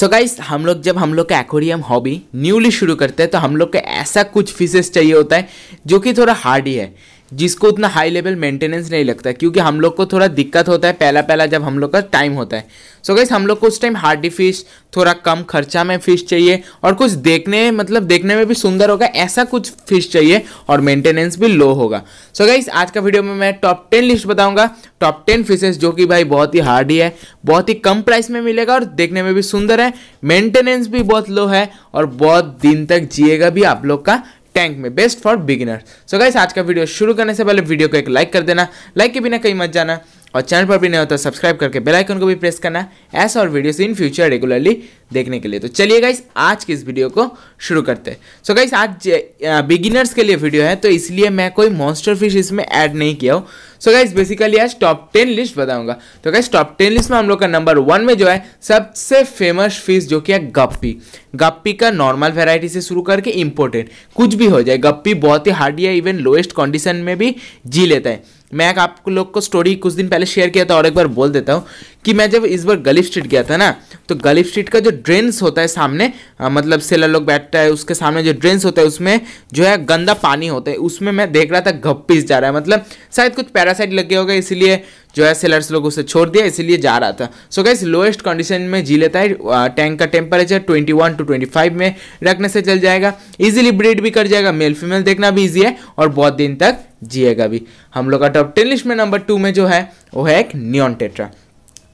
सो so guys हम लोग जब हम लोग का एक्वेरियम हॉबी न्यूली शुरू करते हैं तो हम लोग को ऐसा कुछ फिशेस चाहिए होता है जो कि थोड़ा हार्ड ही है जिसको उतना हाई लेवल मेंटेनेंस नहीं लगता है क्योंकि हम लोग को थोड़ा दिक्कत होता है पहला पहला जब हम लोग का टाइम होता है सो so गैस हम लोग को उस टाइम हार्डी फिश थोड़ा कम खर्चा में फिश चाहिए और कुछ देखने मतलब देखने में भी सुंदर होगा ऐसा कुछ फिश चाहिए और मेंटेनेंस भी लो होगा सो so गैस आज का वीडियो में मैं टॉप टेन लिस्ट बताऊंगा टॉप टेन फिशेज जो कि भाई बहुत ही हार्डी है बहुत ही कम प्राइस में मिलेगा और देखने में भी सुंदर है मेंटेनेंस भी बहुत लो है और बहुत दिन तक जिएगा भी आप लोग का टैंक में best for beginner so guys आज का वीडियो शुरू करने से पहले वीडियो को एक लाइक कर देना लाइक के बिना कहीं मत जाना और चैनल पर भी नहीं होता तो सब्सक्राइब करके बेल आइकन को भी प्रेस करना ऐसा और वीडियोस इन फ्यूचर रेगुलरली देखने के लिए तो चलिए गाइस आज के इस वीडियो को शुरू करते हैं सो गाइस आज बिगिनर्स के लिए वीडियो है तो इसलिए मैं कोई मॉन्स्टर फिश इसमें ऐड नहीं किया हूँ सो गाइस बेसिकली आज टॉप टेन लिस्ट बताऊंगा तो गाइस टॉप टेन लिस्ट में हम लोग का नंबर वन में जो है सबसे फेमस फिश जो कि है गप्पी गप्पी का नॉर्मल वेराइटी से शुरू करके इम्पोर्टेंट कुछ भी हो जाए गप्पी बहुत ही हार्ड या इवन लोएस्ट कंडीशन में भी जी लेता है मैं आप लोग को स्टोरी कुछ दिन पहले शेयर किया था और एक बार बोल देता हूँ कि मैं जब इस बार गलिफ स्ट्रीट गया था ना तो गलिफ स्ट्रीट का जो ड्रेन्स होता है सामने आ, मतलब सेलर लोग बैठता है उसके सामने जो ड्रेन्स होता है उसमें जो है गंदा पानी होता है उसमें मैं देख रहा था घप्पीस जा रहा है मतलब शायद कुछ पैरासाइट लग गया होगा इसीलिए जो है सेलर्स लोग उसे छोड़ दिया इसीलिए जा रहा था सो गाइस लोएस्ट कंडीशन में जी लेता है टैंक का टेम्परेचर 21 टू 25 में रखने से चल जाएगा इजीली ब्रीड भी कर जाएगा मेल फीमेल देखना भी इजी है और बहुत दिन तक जिएगा भी हम लोग का टॉप टेन लिस्ट में नंबर टू में जो है वो है एक neon tetra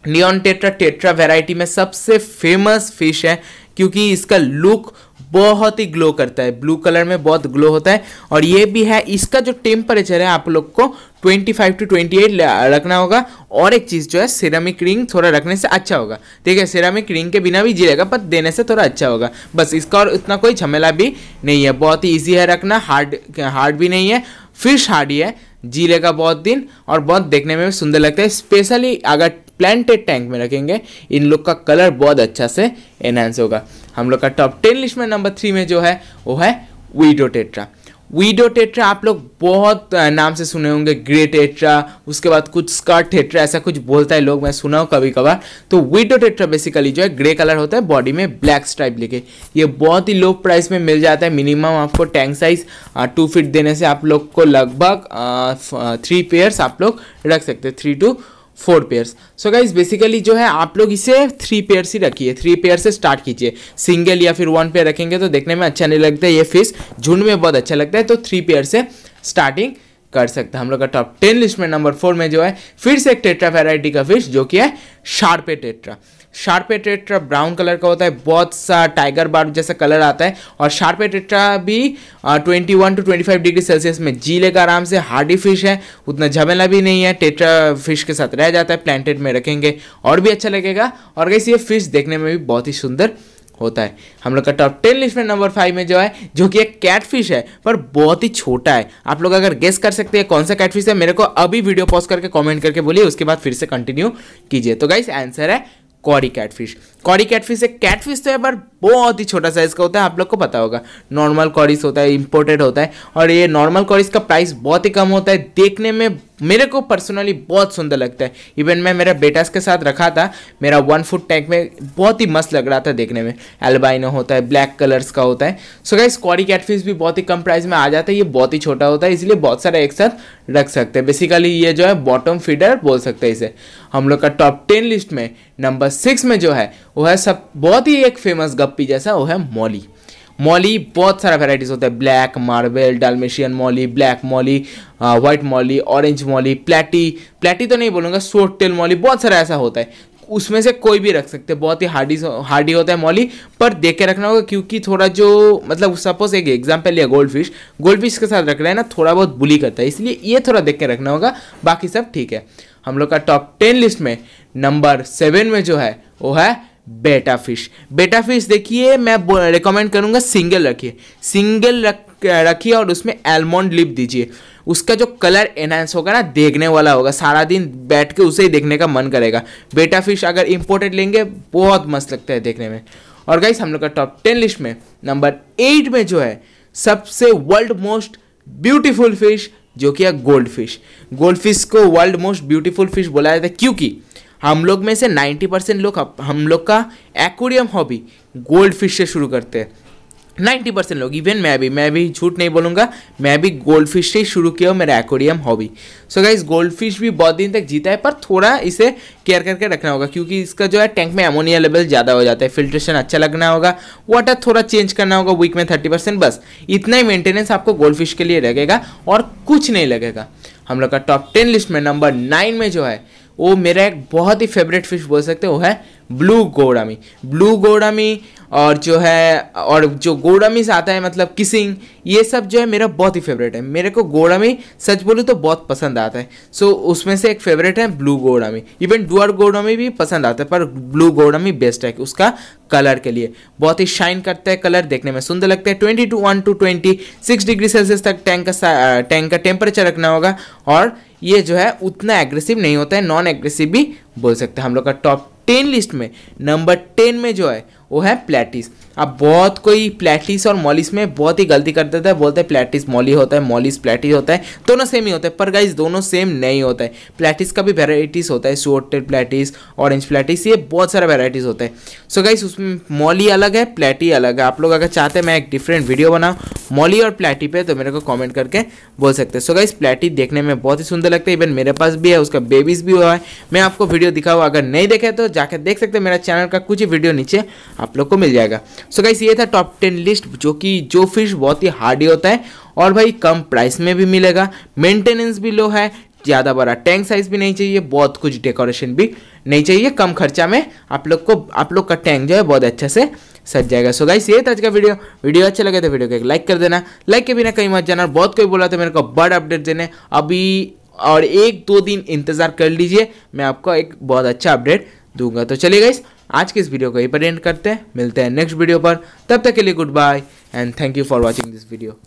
neon tetra tetra variety में सबसे फेमस फिश है क्योंकि इसका लुक बहुत ही ग्लो करता है ब्लू कलर में बहुत ग्लो होता है और ये भी है इसका जो टेम्परेचर है आप लोग को 25 टू 28 रखना होगा और एक चीज़ जो है सिरामिक रिंग थोड़ा रखने से अच्छा होगा ठीक है सिरामिक रिंग के बिना भी जिएगा पर देने से थोड़ा अच्छा होगा बस इसका और इतना कोई झमेला भी नहीं है बहुत ही ईजी है रखना हार्ड हार्ड भी नहीं है फिश हार्ड ही है जी लेगा बहुत दिन और बहुत देखने में भी सुंदर लगता है स्पेशली अगर प्लांटेड टैंक में रखेंगे इन लोग का कलर बहुत अच्छा से एनहांस होगा हम लोग का टॉप टेन लिस्ट में नंबर थ्री में जो है वो है वीडो टेट्रा वीडो टेट्रा आप लोग बहुत नाम से सुने होंगे ग्रे टेट्रा उसके बाद कुछ स्कर्ट टेट्रा ऐसा कुछ बोलता है लोग मैं सुना हूँ कभी कभार तो वीडो टेट्रा बेसिकली जो है ग्रे कलर होता है बॉडी में ब्लैक स्ट्राइप लेके ये बहुत ही लो प्राइस में मिल जाता है मिनिमम आपको टैंक साइज टू फिट देने से आप लोग को लगभग थ्री पेयर्स आप लोग रख सकते हैं three two four pairs so guys basically जो है आप लोग इसे थ्री पेयर्स ही रखिए थ्री पेयर से स्टार्ट कीजिए सिंगल या फिर वन पेयर रखेंगे तो देखने में अच्छा नहीं लगता ये फिश झुंड में बहुत अच्छा लगता है तो थ्री पेयर से स्टार्टिंग कर सकते हैं हम लोग का टॉप टेन लिस्ट में नंबर फोर में जो है फिर से एक टेट्रा वेराइटी का फिश जो कि है serpae tetra serpae tetra brown colour का होता है बहुत सा टाइगर बार्ब जैसा कलर आता है और शार्पे टेट्रा भी twenty one to twenty five degree Celsius में जी लेगा आराम से हार्डी फिश है उतना झमेला भी नहीं है टेट्रा फिश के साथ रह जाता है प्लांटेड में रखेंगे और भी अच्छा लगेगा और कैसे ये फिश देखने में भी बहुत ही सुंदर होता है हम लोग का टॉप टेन लिस्ट में नंबर फाइव में जो है जो कि एक कैटफिश है पर बहुत ही छोटा है आप लोग अगर गेस कर सकते हैं कौन सा कैटफिश है मेरे को अभी वीडियो पॉज करके कमेंट करके बोलिए उसके बाद फिर से कंटिन्यू कीजिए तो गाइस आंसर है कॉरी कैटफिश कॉरी कैटफिश है कैटफिश तो है पर बहुत ही छोटा साइज का होता है आप लोग को पता होगा नॉर्मल कॉरिस होता है इंपोर्टेड होता है और ये नॉर्मल कॉरिस का प्राइस बहुत ही कम होता है देखने में मेरे को पर्सनली बहुत सुंदर लगता है इवन मैं मेरा बेटास के साथ रखा था मेरा वन फुट टैंक में बहुत ही मस्त लग रहा था देखने में एल्बाइनो होता है ब्लैक कलर्स का होता है सो गाइस कॉरी कैटफिश भी बहुत ही कम प्राइस में आ जाता है ये बहुत ही छोटा होता है इसलिए बहुत सारा एक साथ रख सकते हैं बेसिकली ये जो है बॉटम फीडर बोल सकते हैं इसे हम लोग का टॉप टेन लिस्ट में नंबर सिक्स में जो है वो है सब बहुत ही एक फेमस गप्पी जैसा वो है मॉली मॉली बहुत सारा वेराइटीज़ होता है black marble Dalmatian molly black molly white molly orange molly platy platy तो नहीं बोलूँगा सोट टेल मॉली बहुत सारा ऐसा होता है उसमें से कोई भी रख सकते हैं बहुत ही हार्डी हार्डी होता है मॉली पर देख के रखना होगा क्योंकि थोड़ा जो मतलब सपोज एक एग्जाम्पल लिया गोल्ड फिश गोल्ड फिश के साथ रख रहे हैं ना थोड़ा बहुत बुली करता है इसलिए ये थोड़ा देख के रखना होगा बाकी सब ठीक है हम लोग का टॉप टेन लिस्ट में नंबर सेवन में जो है वो है बेटा फिश बेटा फिश देखिए मैं रिकमेंड करूँगा सिंगल रखिए सिंगल रख रखिए और उसमें एलमोंड लिप दीजिए उसका जो कलर एनहांस होगा ना देखने वाला होगा सारा दिन बैठ के उसे ही देखने का मन करेगा बेटा फिश अगर इम्पोर्टेड लेंगे बहुत मस्त लगता है देखने में और गाइस हम लोग का टॉप टेन लिस्ट में नंबर एट में जो है सबसे वर्ल्ड मोस्ट ब्यूटीफुल फिश जो कि है गोल्ड फिश गोल्ड फिश को वर्ल्ड मोस्ट ब्यूटीफुल फिश बोला जाता है क्योंकि हम लोग में से 90 परसेंट लोग हम लोग का एक्वेरियम हॉबी गोल्ड फिश से शुरू करते हैं नाइन्टी परसेंट लोग इवन मैं भी मैं भी झूठ नहीं बोलूँगा मैं भी गोल्ड फिश से ही शुरू किया हूँ मेरा aquarium hobby so guys goldfish भी बहुत दिन तक जीता है पर थोड़ा इसे केयर करके रखना होगा क्योंकि इसका जो है टैंक में एमोनिया लेवल ज़्यादा हो जाता है फिल्ट्रेशन अच्छा लगना होगा वाटर थोड़ा चेंज करना होगा वीक में थर्टी परसेंट बस इतना ही मेंटेनेंस आपको गोल्ड फिश के लिए लगेगा और कुछ नहीं लगेगा हम लोग का टॉप टेन लिस्ट में नंबर नाइन में जो है वो मेरा एक बहुत ही फेवरेट फिश बोल सकते हो है ब्लू गोडामी ब्लू गोडामी और जो है और जो गोड़ामिस आता है मतलब किसिंग ये सब जो है मेरा बहुत ही फेवरेट है मेरे को गोड़ामी सच बोलूँ तो बहुत पसंद आता है सो so, उसमें से एक फेवरेट है blue gourami even dwarf gourami भी पसंद आता है पर ब्लू गोड़ामी बेस्ट है उसका कलर के लिए बहुत ही शाइन करता है कलर देखने में सुंदर लगता है twenty two one to twenty six degree Celsius तक टैंक का टैंक का टेम्परेचर रखना होगा और ये जो है उतना एग्रेसिव नहीं होता है नॉन एग्रेसिव भी बोल सकते हैं हम लोग का टॉप टेन लिस्ट में नंबर टेन में जो है वो है प्लेटिस अब बहुत कोई प्लेटिस और मॉलिस में बहुत ही गलती कर देता है बोलते हैं प्लेटिस मॉली होता है मॉलिस प्लेटिस होता है दोनों सेम ही होता है पर गाइज दोनों सेम नहीं होता है प्लेटिस का भी वेराइटीज़ होता है शोटेड प्लेटिस ऑरेंज प्लेटिस ये बहुत सारा वेराइटीज़ होता है सो गाइज उसमें मॉली अलग है प्लेटी अलग है आप लोग अगर चाहते हैं मैं एक डिफरेंट वीडियो बनाऊँ मॉली और प्लेटी पर तो मेरे को कॉमेंट करके बोल सकते हैं सो गाइज प्लेटी देखने में बहुत ही सुंदर लगता है इवन मेरे पास भी है उसका बेबीज़ भी हुआ है मैं आपको वीडियो दिखाऊँ अगर नहीं देखे तो जाकर देख सकते हैं मेरा चैनल का कुछ ही वीडियो नीचे आप लोग को मिल जाएगा सो गाइस ये था टॉप टेन लिस्ट जो कि जो फिश बहुत ही हार्डी होता है और भाई कम प्राइस में भी मिलेगा मेंटेनेंस भी लो है ज़्यादा बड़ा टैंक साइज़ भी नहीं चाहिए बहुत कुछ डेकोरेशन भी नहीं चाहिए कम खर्चा में आप लोग को आप लोग का टैंक जो है बहुत अच्छे से सज जाएगा सो गाइस ये था आज का वीडियो वीडियो अच्छा लगे तो वीडियो को एक लाइक कर देना लाइक के बिना कहीं मत जाना बहुत कोई बोला तो मेरे को बड़ा अपडेट देने अभी और एक दो दिन इंतज़ार कर लीजिए मैं आपको एक बहुत अच्छा अपडेट दूंगा तो चलिए गाइस आज के इस वीडियो को यहीं पर एंड करते हैं मिलते हैं नेक्स्ट वीडियो पर तब तक के लिए goodbye and thank you for watching this video